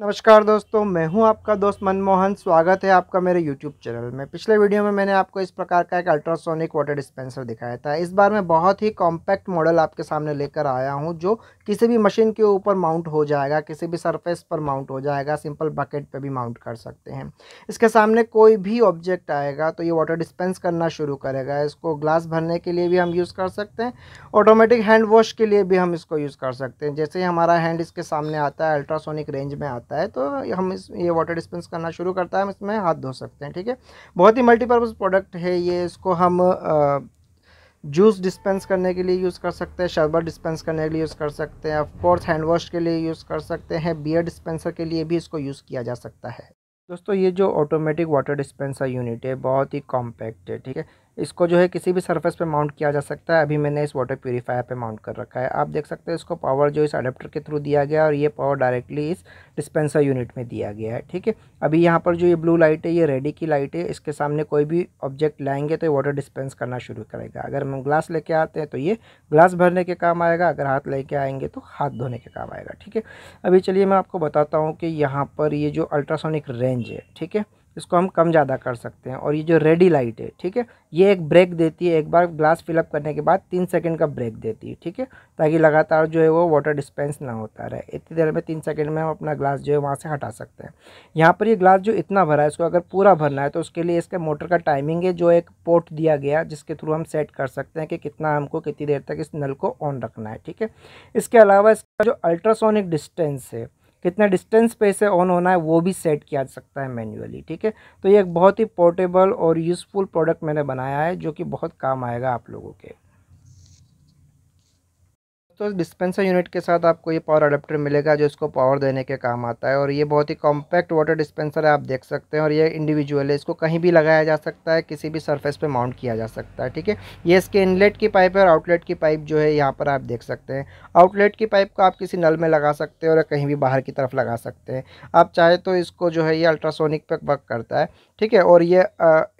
नमस्कार दोस्तों मैं हूं आपका दोस्त मनमोहन स्वागत है आपका मेरे यूट्यूब चैनल में पिछले वीडियो में मैंने आपको इस प्रकार का एक अल्ट्रासोनिक वाटर डिस्पेंसर दिखाया था इस बार मैं बहुत ही कॉम्पैक्ट मॉडल आपके सामने लेकर आया हूं जो किसी भी मशीन के ऊपर माउंट हो जाएगा किसी भी सरफेस पर माउंट हो जाएगा सिंपल बकेट पे भी माउंट कर सकते हैं इसके सामने कोई भी ऑब्जेक्ट आएगा तो ये वाटर डिस्पेंस करना शुरू करेगा इसको ग्लास भरने के लिए भी हम यूज़ कर सकते हैं ऑटोमेटिक हैंड वॉश के लिए भी हम इसको यूज़ कर सकते हैं जैसे ही हमारा हैंड इसके सामने आता है अल्ट्रासोनिक रेंज में आता है तो हम इस ये वाटर डिस्पेंस करना शुरू करता है हम इसमें हाथ धो सकते हैं ठीक है बहुत ही मल्टीपर्पज़ प्रोडक्ट है ये इसको हम जूस डिस्पेंस करने के लिए यूज़ कर सकते हैं शरबत डिस्पेंस करने के लिए यूज़ कर सकते हैं ऑफकोर्स हैंड वॉश के लिए यूज़ कर सकते हैं बियर डिस्पेंसर के लिए भी इसको यूज़ किया जा सकता है दोस्तों ये जो ऑटोमेटिक वाटर डिस्पेंसर यूनिट है बहुत ही कॉम्पैक्ट है ठीक है इसको जो है किसी भी सरफेस पे माउंट किया जा सकता है अभी मैंने इस वाटर प्योरीफायर पे माउंट कर रखा है आप देख सकते हैं इसको पावर जो इस अडेप्टर के थ्रू दिया गया और ये पावर डायरेक्टली इस डिस्पेंसर यूनिट में दिया गया है ठीक है अभी यहाँ पर जो ये ब्लू लाइट है ये रेडी की लाइट है इसके सामने कोई भी ऑब्जेक्ट लाएंगे तो ये वाटर डिस्पेंस करना शुरू करेगा अगर हम ग्लास लेके आते हैं तो ये ग्लास भरने के काम आएगा अगर हाथ लेके आएंगे तो हाथ धोने के काम आएगा ठीक है अभी चलिए मैं आपको बताता हूँ कि यहाँ पर ये जो अल्ट्रासोनिक रेंज है ठीक है इसको हम कम ज़्यादा कर सकते हैं और ये जो रेडी लाइट है ठीक है ये एक ब्रेक देती है एक बार ग्लास फिलअप करने के बाद तीन सेकंड का ब्रेक देती है ठीक है ताकि लगातार जो है वो वाटर डिस्पेंस ना होता रहे इतनी देर में तीन सेकंड में हम अपना ग्लास जो है वहाँ से हटा सकते हैं यहाँ पर ये ग्लास जो इतना भरा है इसको अगर पूरा भरना है तो उसके लिए इसके मोटर का टाइमिंग है जो एक पोर्ट दिया गया जिसके थ्रू हम सेट कर सकते हैं कि कितना हमको कितनी देर तक इस नल को ऑन रखना है ठीक है इसके अलावा इसका जो अल्ट्रासोनिक डिस्टेंस है कितना डिस्टेंस पे इसे ऑन होना है वो भी सेट किया जा सकता है मैन्युअली ठीक है तो ये एक बहुत ही पोर्टेबल और यूज़फुल प्रोडक्ट मैंने बनाया है जो कि बहुत काम आएगा आप लोगों के तो डिस्पेंसर यूनिट के साथ आपको ये पावर अडेप्टर मिलेगा जो इसको पावर देने के काम आता है और ये बहुत ही कॉम्पैक्ट वाटर डिस्पेंसर है आप देख सकते हैं और ये इंडिविजुअल है इसको कहीं भी लगाया जा सकता है किसी भी सरफेस पे माउंट किया जा सकता है ठीक है ये इसके इनलेट की पाइप है और आउटलेट की पाइप जो है यहाँ पर आप देख सकते हैं आउटलेट की पाइप को आप किसी नल में लगा सकते हैं और कहीं भी बाहर की तरफ लगा सकते हैं आप चाहे तो इसको जो है ये अल्ट्रासोनिक पर वर्क करता है ठीक है और ये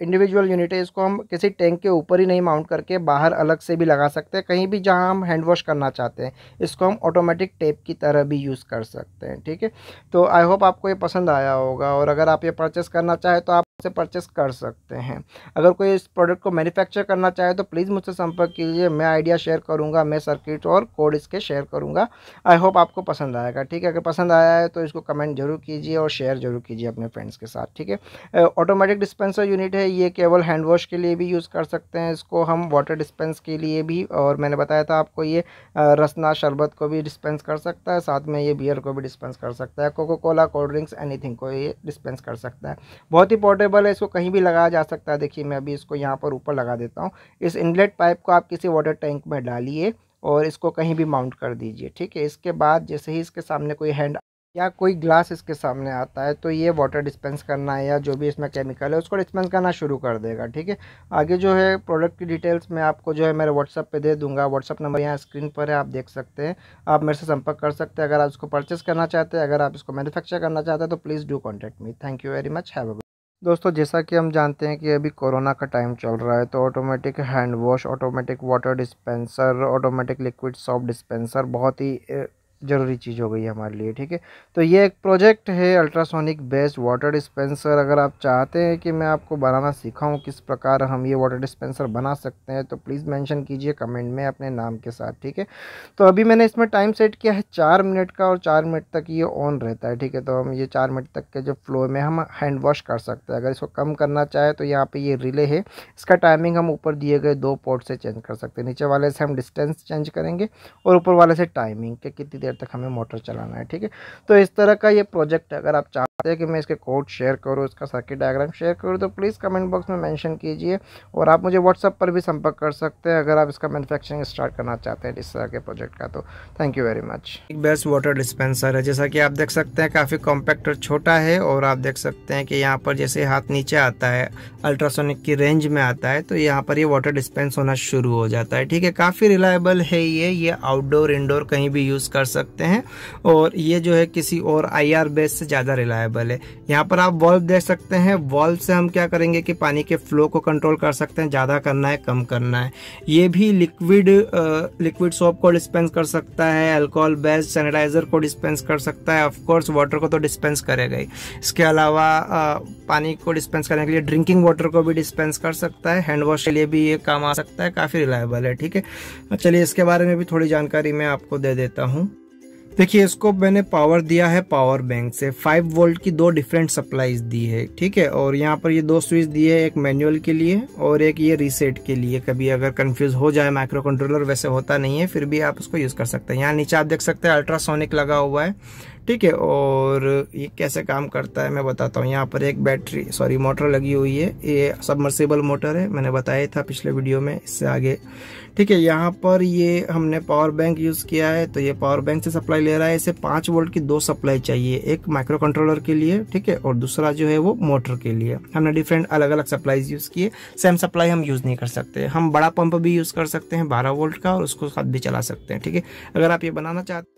इंडिविजुअल यूनिट है इसको हम किसी टैंक के ऊपर ही नहीं माउंट करके बाहर अलग से भी लगा सकते हैं कहीं भी जहाँ हम हैंड वॉश करना चाहते चाहते हैं इसको हम ऑटोमेटिक टेप की तरह भी यूज़ कर सकते हैं ठीक है तो आई होप आपको ये पसंद आया होगा और अगर आप ये परचेस करना चाहें तो आप से परचेस कर सकते हैं अगर कोई इस प्रोडक्ट को मैन्युफैक्चर करना चाहे तो प्लीज़ मुझसे संपर्क कीजिए मैं आइडिया शेयर करूँगा मैं सर्किट और कोड इसके शेयर करूँगा आई होप आपको पसंद आएगा ठीक है अगर पसंद आया है तो इसको कमेंट जरूर कीजिए और शेयर जरूर कीजिए अपने फ्रेंड्स के साथ ठीक है ऑटोमेटिक डिस्पेंसर यूनिट है ये केवल हैंड वॉश के लिए भी यूज़ कर सकते हैं इसको हम वाटर डिस्पेंस के लिए भी और मैंने बताया था आपको ये रसना शरबत को भी डिस्पेंस कर सकता है साथ में ये बियर को भी डिस्पेंस कर सकता है Coca Cola cold drinks anything को ये डिस्पेंस कर सकता है बहुत ही इंपॉर्टेंट पोर्टेबल है इसको कहीं भी लगाया जा सकता है देखिए मैं अभी इसको यहाँ पर ऊपर लगा देता हूँ इस इनलेट पाइप को आप किसी वाटर टैंक में डालिए और इसको कहीं भी माउंट कर दीजिए ठीक है इसके बाद जैसे ही इसके सामने कोई हैंड या कोई ग्लास इसके सामने आता है तो ये वाटर डिस्पेंस करना है या जो भी इसमें केमिकल है उसको डिस्पेंस करना शुरू कर देगा ठीक है आगे जो है प्रोडक्ट की डिटेल्स मैं आपको जो है मेरे व्हाट्सअप पे दे दूंगा व्हाट्सअप नंबर यहाँ स्क्रीन पर है आप देख सकते हैं आप मेरे से संपर्क कर सकते हैं अगर आप इसको परचेस करना चाहते हैं अगर आप इसको मैनुफेक्चर करना चाहते हैं तो please do contact me thank you very much have दोस्तों जैसा कि हम जानते हैं कि अभी कोरोना का टाइम चल रहा है तो automatic hand wash automatic water dispenser automatic liquid soap dispenser बहुत ही ज़रूरी चीज़ हो गई है हमारे लिए ठीक है तो ये एक प्रोजेक्ट है अल्ट्रासोनिक बेस्ड वाटर डिस्पेंसर अगर आप चाहते हैं कि मैं आपको बनाना सिखाऊं किस प्रकार हम ये वाटर डिस्पेंसर बना सकते हैं तो प्लीज़ मेंशन कीजिए कमेंट में अपने नाम के साथ ठीक है तो अभी मैंने इसमें टाइम सेट किया है चार मिनट का और चार मिनट तक ये ऑन रहता है ठीक है तो हम ये चार मिनट तक के जो फ्लो में हम हैंड वॉश कर सकते हैं अगर इसको कम करना चाहे तो यहाँ पर ये रिले है इसका टाइमिंग हम ऊपर दिए गए दो पोर्ट से चेंज कर सकते हैं नीचे वाले से हम डिस्टेंस चेंज करेंगे और ऊपर वाले से टाइमिंग के कितनी देर तक हमें मोटर चलाना है ठीक है तो इस तरह का ये प्रोजेक्ट अगर आप चाहते हैं कि मैं इसके कोड शेयर करूँ इसका सर्किट डायग्राम शेयर करूँ तो प्लीज़ कमेंट बॉक्स में मैंशन कीजिए और आप मुझे व्हाट्सअप पर भी संपर्क कर सकते हैं अगर आप इसका मैनुफैक्चरिंग स्टार्ट करना चाहते हैं इस तरह के प्रोजेक्ट का तो थैंक यू वेरी मच एक बेस्ट वाटर डिस्पेंसर है जैसा कि आप देख सकते हैं काफ़ी कॉम्पैक्ट और छोटा है और आप देख सकते हैं कि यहाँ पर जैसे हाथ नीचे आता है अल्ट्रासोनिक की रेंज में आता है तो यहाँ पर ये वाटर डिस्पेंस होना शुरू हो जाता है ठीक है काफ़ी रिलायबल है ये ये आउटडोर इंडोर कहीं भी यूज़ कर सकते सकते हैं और ये जो है किसी और आई आर बेस से ज़्यादा रिलायबल है यहाँ पर आप वॉल्व देख सकते हैं वॉल्व से हम क्या करेंगे कि पानी के फ्लो को कंट्रोल कर सकते हैं ज़्यादा करना है कम करना है ये भी लिक्विड लिक्विड सोप को डिस्पेंस कर सकता है अल्कोहल बेस्ड सैनिटाइजर को डिस्पेंस कर सकता है ऑफकोर्स वाटर को तो डिस्पेंस करेगा ही इसके अलावा पानी को डिस्पेंस करने के लिए ड्रिंकिंग वाटर को भी डिस्पेंस कर सकता है हैंड वॉश के लिए भी ये काम आ सकता है काफ़ी रिलायबल है ठीक है चलिए इसके बारे में भी थोड़ी जानकारी मैं आपको दे देता हूँ देखिए इसको मैंने पावर दिया है पावर बैंक से 5 वोल्ट की दो डिफरेंट सप्लाईज दी है ठीक है और यहाँ पर ये दो स्विच दिए है एक मैनुअल के लिए और एक ये रीसेट के लिए कभी अगर कंफ्यूज हो जाए माइक्रो कंट्रोलर वैसे होता नहीं है फिर भी आप उसको यूज़ कर सकते हैं यहाँ नीचे आप देख सकते हैं अल्ट्रासोनिक लगा हुआ है ठीक है और ये कैसे काम करता है मैं बताता हूँ यहाँ पर एक बैटरी सॉरी मोटर लगी हुई है ये सबमर्सिबल मोटर है मैंने बताया था पिछले वीडियो में इससे आगे ठीक है यहाँ पर ये हमने पावर बैंक यूज़ किया है तो ये पावर बैंक से सप्लाई ले रहा है इसे पाँच वोल्ट की दो सप्लाई चाहिए एक माइक्रो कंट्रोलर के लिए ठीक है और दूसरा जो है वो मोटर के लिए हमने डिफरेंट अलग अलग सप्लाईज यूज़ किए सेम सप्लाई हम यूज़ नहीं कर सकते हम बड़ा पंप भी यूज़ कर सकते हैं बारह वोल्ट का और उसको साथ भी चला सकते हैं ठीक है अगर आप ये बनाना चाहते